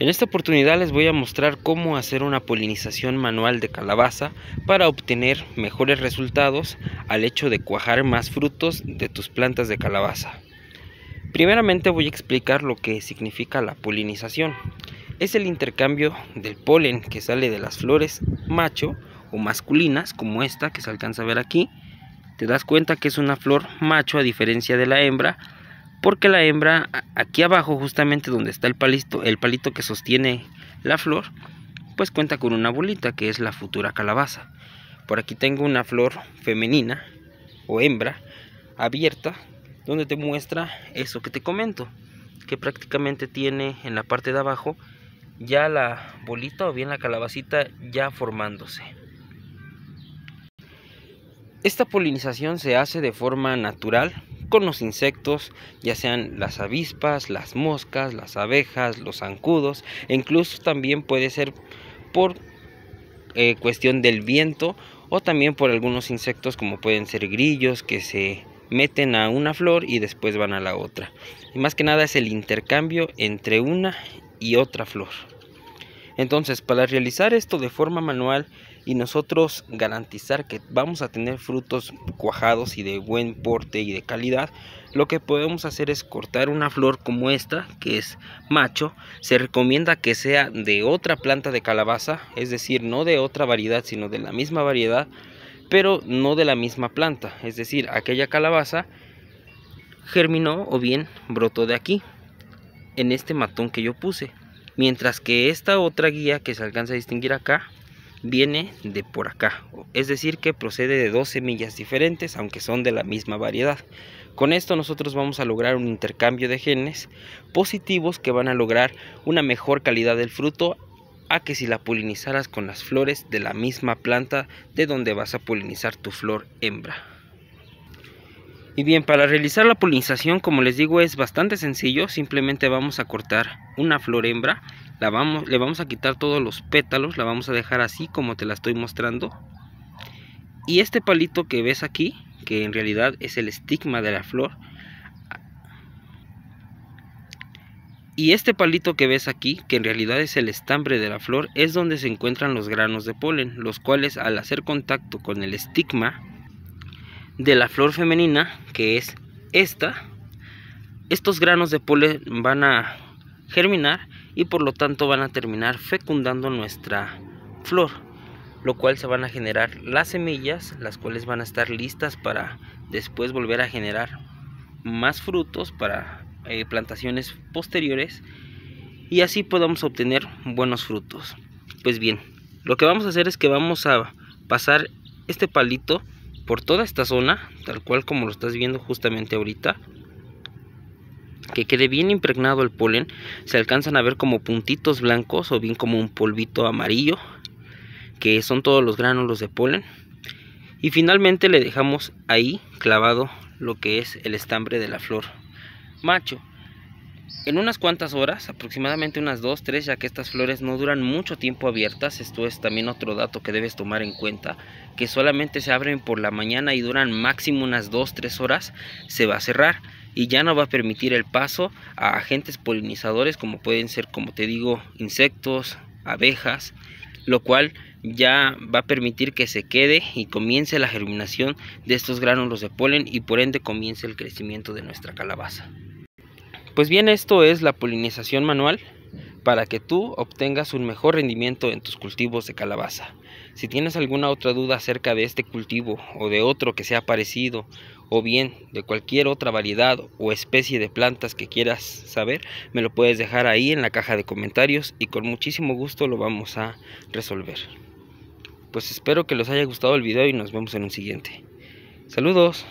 En esta oportunidad les voy a mostrar cómo hacer una polinización manual de calabaza para obtener mejores resultados al hecho de cuajar más frutos de tus plantas de calabaza. Primeramente voy a explicar lo que significa la polinización. Es el intercambio del polen que sale de las flores macho o masculinas como esta que se alcanza a ver aquí. Te das cuenta que es una flor macho a diferencia de la hembra porque la hembra aquí abajo justamente donde está el palito el palito que sostiene la flor pues cuenta con una bolita que es la futura calabaza por aquí tengo una flor femenina o hembra abierta donde te muestra eso que te comento que prácticamente tiene en la parte de abajo ya la bolita o bien la calabacita ya formándose esta polinización se hace de forma natural con los insectos, ya sean las avispas, las moscas, las abejas, los zancudos, e incluso también puede ser por eh, cuestión del viento o también por algunos insectos como pueden ser grillos que se meten a una flor y después van a la otra. Y más que nada es el intercambio entre una y otra flor. Entonces, para realizar esto de forma manual, y nosotros garantizar que vamos a tener frutos cuajados y de buen porte y de calidad, lo que podemos hacer es cortar una flor como esta, que es macho. Se recomienda que sea de otra planta de calabaza, es decir, no de otra variedad, sino de la misma variedad, pero no de la misma planta. Es decir, aquella calabaza germinó o bien brotó de aquí, en este matón que yo puse. Mientras que esta otra guía que se alcanza a distinguir acá viene de por acá, es decir que procede de dos semillas diferentes aunque son de la misma variedad. Con esto nosotros vamos a lograr un intercambio de genes positivos que van a lograr una mejor calidad del fruto a que si la polinizaras con las flores de la misma planta de donde vas a polinizar tu flor hembra. Y bien, para realizar la polinización, como les digo, es bastante sencillo. Simplemente vamos a cortar una flor hembra. La vamos, le vamos a quitar todos los pétalos. La vamos a dejar así como te la estoy mostrando. Y este palito que ves aquí, que en realidad es el estigma de la flor. Y este palito que ves aquí, que en realidad es el estambre de la flor, es donde se encuentran los granos de polen, los cuales al hacer contacto con el estigma de la flor femenina, que es esta, estos granos de polen van a germinar y por lo tanto van a terminar fecundando nuestra flor, lo cual se van a generar las semillas, las cuales van a estar listas para después volver a generar más frutos para eh, plantaciones posteriores y así podamos obtener buenos frutos. Pues bien, lo que vamos a hacer es que vamos a pasar este palito por toda esta zona, tal cual como lo estás viendo justamente ahorita, que quede bien impregnado el polen, se alcanzan a ver como puntitos blancos o bien como un polvito amarillo, que son todos los gránulos de polen. Y finalmente le dejamos ahí clavado lo que es el estambre de la flor macho. En unas cuantas horas, aproximadamente unas 2, 3, ya que estas flores no duran mucho tiempo abiertas, esto es también otro dato que debes tomar en cuenta, que solamente se abren por la mañana y duran máximo unas 2, 3 horas, se va a cerrar y ya no va a permitir el paso a agentes polinizadores como pueden ser, como te digo, insectos, abejas, lo cual ya va a permitir que se quede y comience la germinación de estos gránulos de polen y por ende comience el crecimiento de nuestra calabaza. Pues bien, esto es la polinización manual para que tú obtengas un mejor rendimiento en tus cultivos de calabaza. Si tienes alguna otra duda acerca de este cultivo o de otro que sea parecido o bien de cualquier otra variedad o especie de plantas que quieras saber, me lo puedes dejar ahí en la caja de comentarios y con muchísimo gusto lo vamos a resolver. Pues espero que les haya gustado el video y nos vemos en un siguiente. Saludos.